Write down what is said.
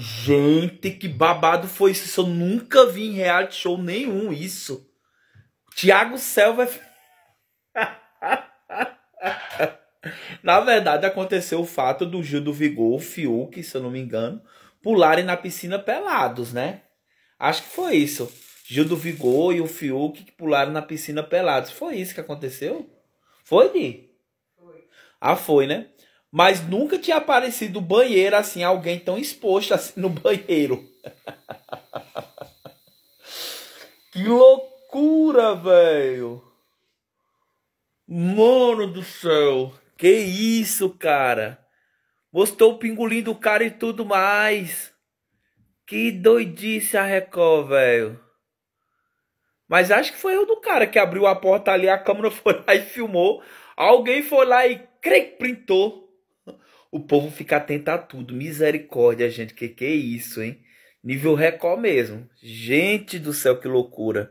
Gente, que babado foi isso? isso eu nunca vi em reality show nenhum isso. Tiago Selva. É na verdade, aconteceu o fato do Gil do Vigor, o Fiuk, se eu não me engano, pularem na piscina pelados, né? Acho que foi isso. Gil do Vigor e o Fiuk que pularam na piscina pelados. Foi isso que aconteceu? Foi, Gui? Foi. Ah, foi, né? Mas nunca tinha aparecido banheiro assim, alguém tão exposto assim no banheiro. que loucura, velho. Mano do céu. Que isso, cara. Mostrou o pingolim do cara e tudo mais. Que doidice a Record, velho. Mas acho que foi eu do cara que abriu a porta ali, a câmera foi lá e filmou. Alguém foi lá e cre printou. O povo fica atento a tudo. Misericórdia, gente. Que que é isso, hein? Nível Record mesmo. Gente do céu, que loucura.